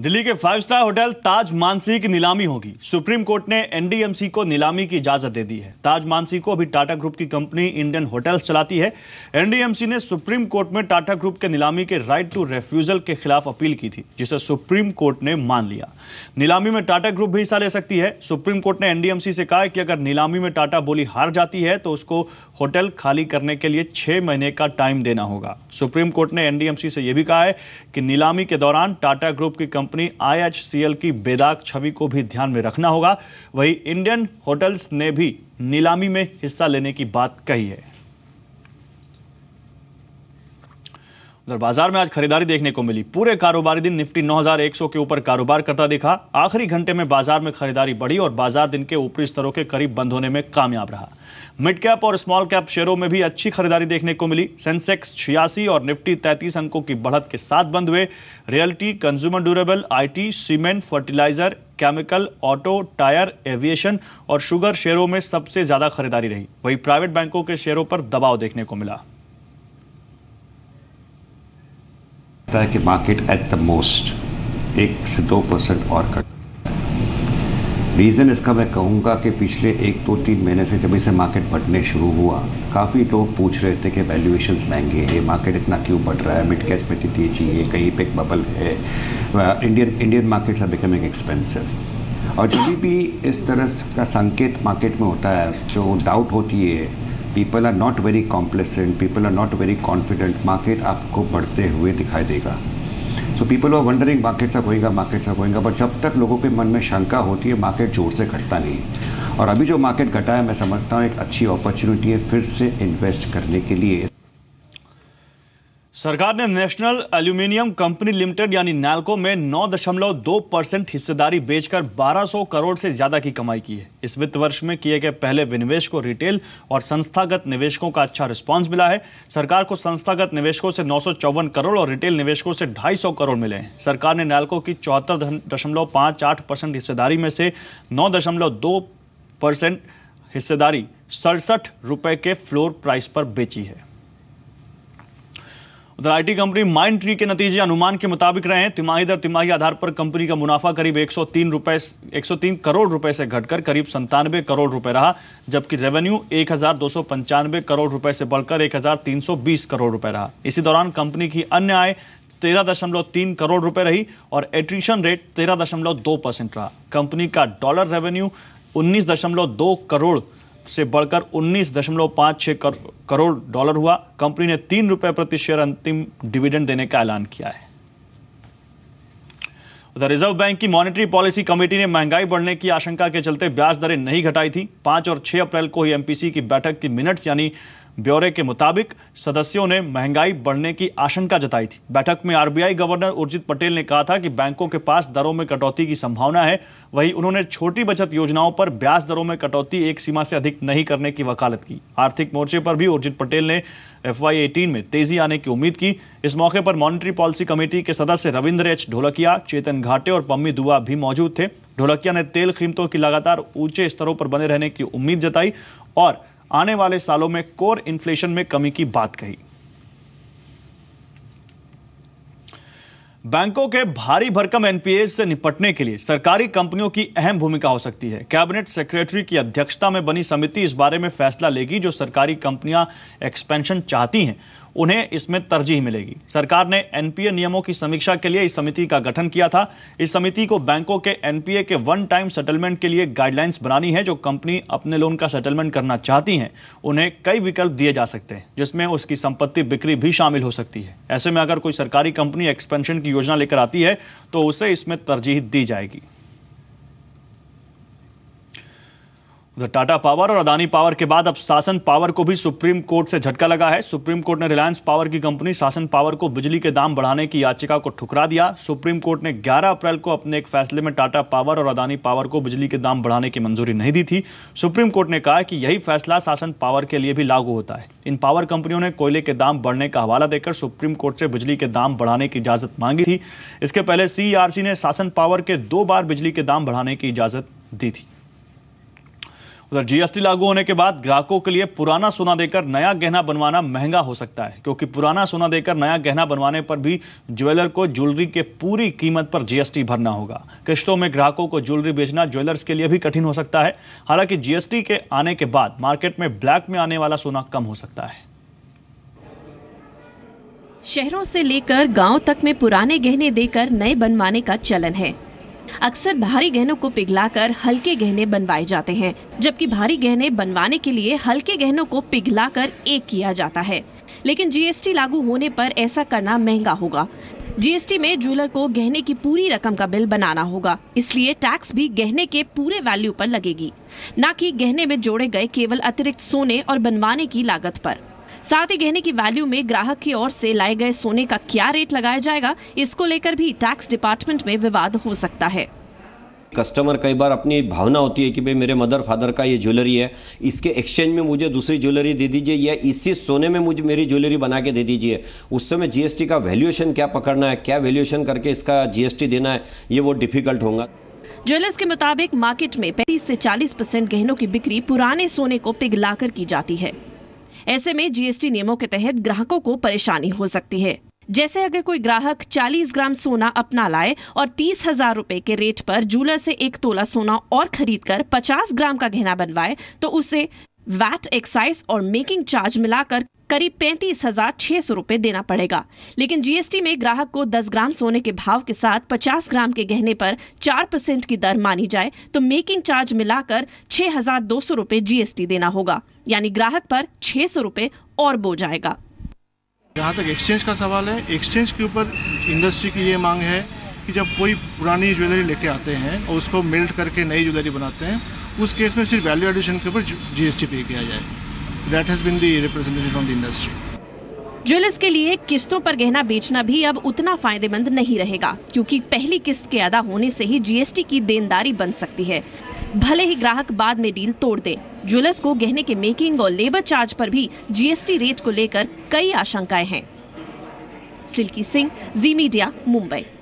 दिल्ली के five star hotel Taj Mansi की नीलामी होगी सुप्रीम कोर्ट ने एनडीएमसी को नीलामी की इजाजत दे दी है ताज मानसी को अभी टाटा ग्रुप की कंपनी इंडियन होटल्स चलाती है एनडीएमसी ने सुप्रीम कोर्ट में टाटा ग्रुप के नीलामी के राइट टू रेफ्यूजल के खिलाफ अपील की थी जिसे सुप्रीम कोर्ट ने मान लिया नीलामी में टाटा ग्रुप भी हिस्सा ले सकती है सुप्रीम कोर्ट ने एनडीएमसी से कहा कि अगर नीलामी में टाटा बोली हार जाती है तो उसको होटल खाली करने के लिए छह महीने का टाइम देना होगा सुप्रीम कोर्ट ने एनडीएमसी से यह भी कहा है कि नीलामी के दौरान टाटा ग्रुप की कंपनी आईएचसीएल की बेदाग छवि को भी ध्यान में रखना होगा वही इंडियन होटल्स ने भी नीलामी में हिस्सा लेने की बात कही है उधर बाजार में आज खरीदारी देखने को मिली पूरे कारोबारी दिन निफ्टी 9100 के ऊपर कारोबार करता दिखा आखिरी घंटे में बाजार में खरीदारी बढ़ी और बाजार दिन के ऊपरी स्तरों के करीब बंद होने में कामयाब रहा मिड कैप और स्मॉल कैप शेयरों में भी अच्छी खरीदारी देखने को मिली सेंसेक्स छियासी और निफ्टी तैंतीस अंकों की बढ़त के साथ बंद हुए रियल्टी कंज्यूमर ड्यूरेबल आई cement fertilizer chemical auto tyre aviation और शुगर शेयरों में सबसे ज्यादा खरीदारी रही वहीं प्राइवेट बैंकों के शेयरों पर दबाव देखने को मिला लगता है कि मार्केट एट द मोस्ट एक से दो परसेंट और कट रीज़न इसका मैं कहूँगा कि पिछले एक दो तो तीन महीने से जब इसे मार्केट बढ़ने शुरू हुआ काफ़ी लोग पूछ रहे थे कि वैल्यूएशन महंगे हैं मार्केट इतना क्यों बढ़ रहा है मिड कैश में कितनी अच्छी है कहीं पे एक बबल है Indian Indian markets are becoming expensive और जब भी इस तरह का संकेत मार्केट में होता है जो डाउट होती है people are not very complacent people are not very confident market आपको बढ़ते हुए दिखाई देगा so people are wondering market सब होएगा मार्केट सब होएगा बट जब तक लोगों के मन में शंका होती है मार्केट जोर से घटता नहीं और अभी जो मार्केट घटा है मैं समझता हूँ एक अच्छी अपॉर्चुनिटी है फिर से इन्वेस्ट करने के लिए सरकार ने नेशनल एल्यूमिनियम कंपनी लिमिटेड यानी नैलको में 9.2 परसेंट हिस्सेदारी बेचकर 1200 करोड़ से ज्यादा की कमाई की है इस वित्त वर्ष में किए गए पहले विनिवेश को रिटेल और संस्थागत निवेशकों का अच्छा रिस्पांस मिला है सरकार को संस्थागत निवेशकों से नौ करोड़ और रिटेल निवेशकों से ढाई करोड़ मिले हैं सरकार ने नैलको की चौहत्तर हिस्सेदारी में से नौ परसेंट हिस्सेदारी सड़सठ रुपये के फ्लोर प्राइस पर बेची है उधर आईटी कंपनी माइंड ट्री के नतीजे अनुमान के मुताबिक रहे तिमाही दर तिमाही आधार पर कंपनी का मुनाफा करीब 103 रुपए 103 करोड़ रुपए से घटकर करीब संतानवे करोड़ रुपए रहा जबकि रेवेन्यू एक करोड़ रुपए से बढ़कर 1320 करोड़ रुपए रहा इसी दौरान कंपनी की अन्य आय तेरह दशमलव तीन करोड़ रुपए रही और एट्रीशन रेट तेरह दशमलव दो परसेंट रहा कंपनी का डॉलर रेवेन्यू उन्नीस दशमलव दो करोड़ से बढ़कर 19.56 कर, करोड़ डॉलर हुआ कंपनी ने तीन रुपये प्रति शेयर अंतिम डिविडेंड देने का ऐलान किया है उधर रिजर्व बैंक की मॉनेटरी पॉलिसी कमेटी ने महंगाई बढ़ने की आशंका के चलते ब्याज दरें नहीं घटाई थी पांच और छह अप्रैल को ही एमपीसी की बैठक की मिनट्स यानी ब्यौरे के मुताबिक सदस्यों ने महंगाई बढ़ने की आशंका जताई थी बैठक में आरबीआई गवर्नर उर्जित पटेल ने कहा था कि बैंकों के पास दरों में कटौती की संभावना है वहीं उन्होंने छोटी बचत योजनाओं पर ब्याज दरों में कटौती एक सीमा से अधिक नहीं करने की वकालत की आर्थिक मोर्चे पर भी उर्जित पटेल ने एफ में तेजी आने की उम्मीद की इस मौके पर मॉनिटरी पॉलिसी कमेटी के सदस्य रविंद्र एच ढोलकिया चेतन घाटे और पम्मी दुआ भी मौजूद थे ढोलकिया ने तेल कीमतों की लगातार ऊंचे स्तरों पर बने रहने की उम्मीद जताई और आने वाले सालों में कोर इन्फ्लेशन में कमी की बात कही बैंकों के भारी भरकम एनपीए से निपटने के लिए सरकारी कंपनियों की अहम भूमिका हो सकती है कैबिनेट सेक्रेटरी की अध्यक्षता में बनी समिति इस बारे में फैसला लेगी जो सरकारी कंपनियां एक्सपेंशन चाहती हैं उन्हें इसमें तरजीह मिलेगी सरकार ने एनपीए नियमों की समीक्षा के लिए इस समिति का गठन किया था इस समिति को बैंकों के एनपीए के वन टाइम सेटलमेंट के लिए गाइडलाइंस बनानी है जो कंपनी अपने लोन का सेटलमेंट करना चाहती हैं उन्हें कई विकल्प दिए जा सकते हैं जिसमें उसकी संपत्ति बिक्री भी शामिल हो सकती है ऐसे में अगर कोई सरकारी कंपनी एक्सपेंशन की योजना लेकर आती है तो उसे इसमें तरजीह दी जाएगी उधर टाटा पावर और अदानी पावर के बाद अब शासन पावर को भी सुप्रीम कोर्ट से झटका लगा है सुप्रीम कोर्ट ने रिलायंस पावर की कंपनी शासन पावर को बिजली के दाम बढ़ाने की याचिका को ठुकरा दिया सुप्रीम कोर्ट ने 11 अप्रैल को अपने एक फैसले में टाटा पावर और अदानी पावर को बिजली के दाम बढ़ाने की मंजूरी नहीं दी थी सुप्रीम कोर्ट ने कहा कि यही फैसला शासन पावर के लिए भी लागू होता है इन पावर कंपनियों ने कोयले के दाम बढ़ने का हवाला देकर सुप्रीम कोर्ट से बिजली के दाम बढ़ाने की इजाज़त मांगी थी इसके पहले सी e ने शासन पावर के दो बार बिजली के दाम बढ़ाने की इजाज़त दी थी उधर तो जीएसटी लागू होने के बाद ग्राहकों के लिए पुराना सोना देकर नया गहना बनवाना महंगा हो सकता है क्योंकि पुराना सोना देकर नया गहना बनवाने पर भी ज्वेलर को ज्वेलरी के पूरी कीमत पर जीएसटी भरना होगा किश्तों में ग्राहकों को ज्वेलरी बेचना ज्वेलर्स के लिए भी कठिन हो सकता है हालांकि जीएसटी के आने के बाद मार्केट में ब्लैक में आने वाला सोना कम हो सकता है शहरों से लेकर गांव तक में पुराने गहने देकर नए बनवाने का चलन है अक्सर भारी गहनों को पिघलाकर हल्के गहने बनवाए जाते हैं जबकि भारी गहने बनवाने के लिए हल्के गहनों को पिघलाकर एक किया जाता है लेकिन जीएसटी लागू होने पर ऐसा करना महंगा होगा जीएसटी में ज्वेलर को गहने की पूरी रकम का बिल बनाना होगा इसलिए टैक्स भी गहने के पूरे वैल्यू पर लगेगी न कि गहने में जोड़े गए केवल अतिरिक्त सोने और बनवाने की लागत पर साथ ही गहने की वैल्यू में ग्राहक की ओर से लाए गए सोने का क्या रेट लगाया जाएगा इसको लेकर भी टैक्स डिपार्टमेंट में विवाद हो सकता है कस्टमर कई बार अपनी भावना होती है कि भाई मेरे मदर फादर का ये ज्वेलरी है इसके एक्सचेंज में मुझे दूसरी ज्वेलरी दे दीजिए या इसी सोने में मुझे मेरी ज्वेलरी बना के दे दीजिए उस समय जीएसटी का वैल्यूएशन क्या पकड़ना है क्या वैल्यूएशन करके इसका जीएसटी देना है ये वो डिफिकल्ट होगा ज्वेलर्स के मुताबिक मार्केट में पैंतीस से चालीस परसेंट गहनों की बिक्री पुराने सोने को पिघला की जाती है ऐसे में जीएसटी नियमों के तहत ग्राहकों को परेशानी हो सकती है जैसे अगर कोई ग्राहक 40 ग्राम सोना अपना लाए और तीस हजार रूपए के रेट पर जूलर से एक तोला सोना और खरीद कर पचास ग्राम का गहना बनवाए तो उसे वैट एक्साइज और मेकिंग चार्ज मिलाकर करीब पैंतीस हजार छह सौ रूपए देना पड़ेगा लेकिन जीएसटी में ग्राहक को 10 ग्राम सोने के भाव के साथ 50 ग्राम के गहने पर 4 परसेंट की दर मानी जाए तो मेकिंग चार्ज मिलाकर छह हजार दो सौ रूपए जीएसटी देना होगा यानी ग्राहक पर छह सौ रूपए और बोझ आएगा जहाँ तक एक्सचेंज का सवाल है एक्सचेंज के ऊपर इंडस्ट्री की ये मांग है की जब कोई पुरानी ज्वेलरी लेके आते हैं और उसको मेल्ट करके नई ज्वेलरी बनाते हैं उस केस में सिर्फ वैल्यू एडिशन के ऊपर जीएसटी पे किया जाए that has been the representation from the industry jewellers के लिए किस्तों पर गहना बेचना भी अब उतना फायदेमंद नहीं रहेगा क्योंकि पहली किस्त के अदा होने से ही जीएसटी की देनदारी बन सकती है भले ही ग्राहक बाद में डील तोड़ दे ज्वेलर्स को गहने के मेकिंग और लेबर चार्ज पर भी जीएसटी रेट को लेकर कई आशंकाएं हैं सिल्की सिंह जी मीडिया मुंबई